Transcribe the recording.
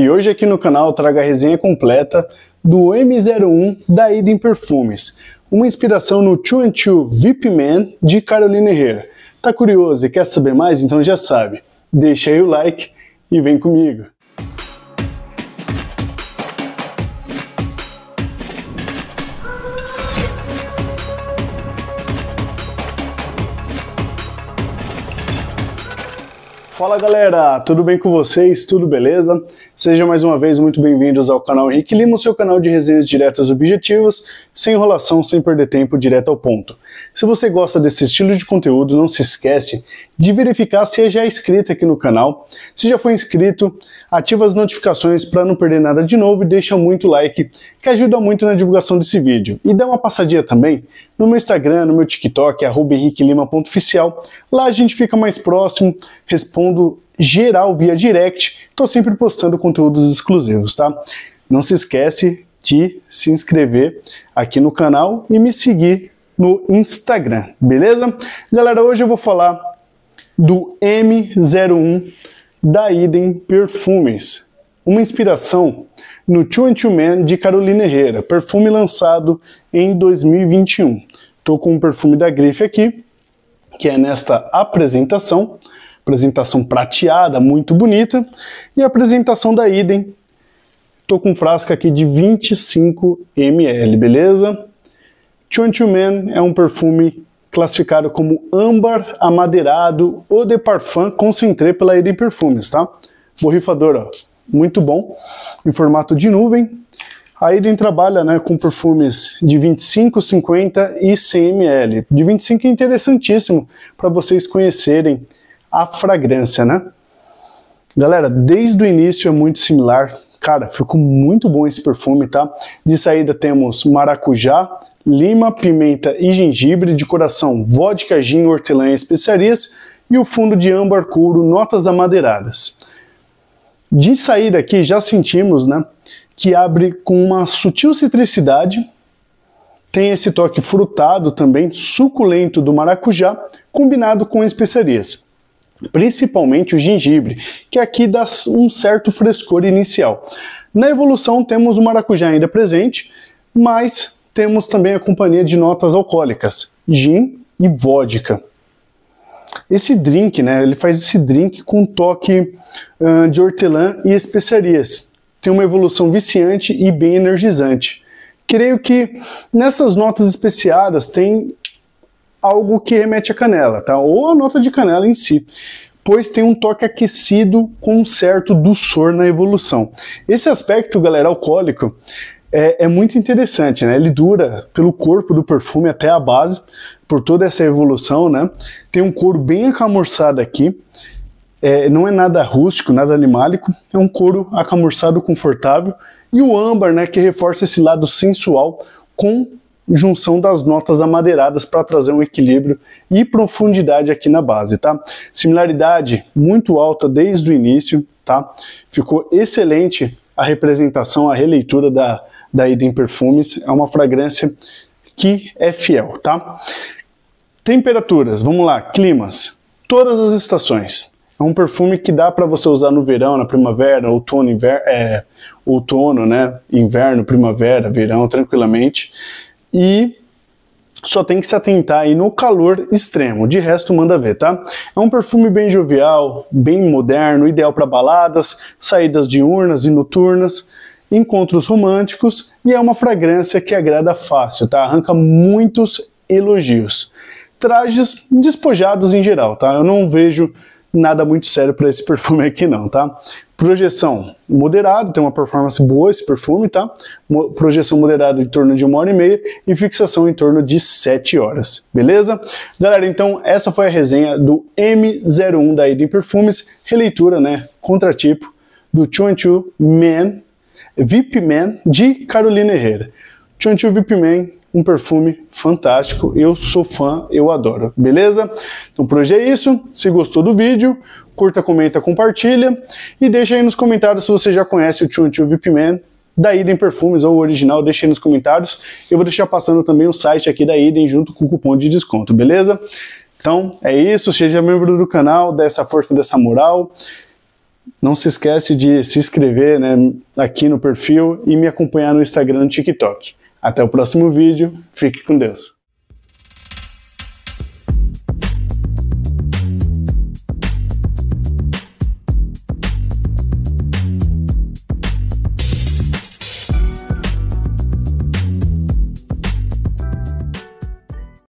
E hoje aqui no canal eu trago a resenha completa do M01 da Eden Perfumes, uma inspiração no 2 VIP Man de Carolina Herrera. Tá curioso e quer saber mais? Então já sabe, deixa aí o like e vem comigo! Fala galera, tudo bem com vocês? Tudo beleza? Sejam mais uma vez muito bem-vindos ao canal Henrique Lima, seu canal de resenhas diretas objetivas, sem enrolação, sem perder tempo, direto ao ponto. Se você gosta desse estilo de conteúdo, não se esquece de verificar se é já inscrito aqui no canal. Se já foi inscrito, ativa as notificações para não perder nada de novo e deixa muito like, que ajuda muito na divulgação desse vídeo. E dá uma passadinha também no meu Instagram, no meu TikTok, arroba henriquelima.oficial. Lá a gente fica mais próximo, respondo geral via direct. Estou sempre postando conteúdos exclusivos, tá? Não se esquece de se inscrever aqui no canal e me seguir no Instagram, beleza? Galera, hoje eu vou falar do M01 da Idem Perfumes uma inspiração no Two and Two Man de Carolina Herrera, perfume lançado em 2021. Estou com o um perfume da Grife aqui, que é nesta apresentação, apresentação prateada, muito bonita, e a apresentação da Idem. Estou com um frasco aqui de 25 ml, beleza? Chonchu Man é um perfume classificado como âmbar amadeirado ou de parfum concentré pela Eden Perfumes, tá? Borrifador, ó muito bom, em formato de nuvem. aí ele trabalha né, com perfumes de 25, 50 e 100 ml. De 25 é interessantíssimo para vocês conhecerem a fragrância, né? Galera, desde o início é muito similar. Cara, ficou muito bom esse perfume, tá? De saída temos maracujá, lima, pimenta e gengibre. De coração, vodka, gin, hortelã e especiarias. E o fundo de âmbar couro, notas amadeiradas. De sair daqui já sentimos, né, que abre com uma sutil citricidade, tem esse toque frutado também, suculento do maracujá, combinado com especiarias, principalmente o gengibre, que aqui dá um certo frescor inicial. Na evolução temos o maracujá ainda presente, mas temos também a companhia de notas alcoólicas, gin e vodka esse drink, né? Ele faz esse drink com toque uh, de hortelã e especiarias. Tem uma evolução viciante e bem energizante. Creio que nessas notas especiadas tem algo que remete à canela, tá? Ou a nota de canela em si, pois tem um toque aquecido com um certo dulçor na evolução. Esse aspecto, galera, alcoólico é, é, muito interessante, né? Ele dura pelo corpo do perfume até a base, por toda essa evolução, né? Tem um couro bem acamurçado aqui, é, não é nada rústico, nada animálico, é um couro acamurçado confortável e o âmbar, né, que reforça esse lado sensual com junção das notas amadeiradas para trazer um equilíbrio e profundidade aqui na base, tá? Similaridade muito alta desde o início, tá? Ficou excelente a representação, a releitura da, da Eden Perfumes, é uma fragrância que é fiel, tá? Temperaturas, vamos lá, climas. Todas as estações. É um perfume que dá para você usar no verão, na primavera, outono, inverno, é, outono, né? Inverno, primavera, verão, tranquilamente. E só tem que se atentar aí no calor extremo. De resto, manda ver, tá? É um perfume bem jovial, bem moderno, ideal para baladas, saídas diurnas e noturnas, encontros românticos e é uma fragrância que agrada fácil, tá? Arranca muitos elogios trajes despojados em geral, tá? Eu não vejo nada muito sério para esse perfume aqui não, tá? Projeção moderada, tem uma performance boa esse perfume, tá? projeção moderada em torno de uma hora e meia e fixação em torno de 7 horas, beleza? Galera, então essa foi a resenha do M01 da Eden Perfumes, releitura, né? Contratipo do Chuanchu Man, VIP Man de Carolina Herrera. Chuanchu VIP Man um perfume fantástico. Eu sou fã, eu adoro, beleza? Então por hoje é isso. Se gostou do vídeo, curta, comenta, compartilha e deixa aí nos comentários se você já conhece o Chunchu VIP Man da Idem Perfumes ou o original, deixa aí nos comentários. Eu vou deixar passando também o site aqui da Idem junto com o cupom de desconto, beleza? Então é isso, seja membro do canal, dessa força, dessa moral. Não se esquece de se inscrever né, aqui no perfil e me acompanhar no Instagram e no TikTok. Até o próximo vídeo, fique com Deus!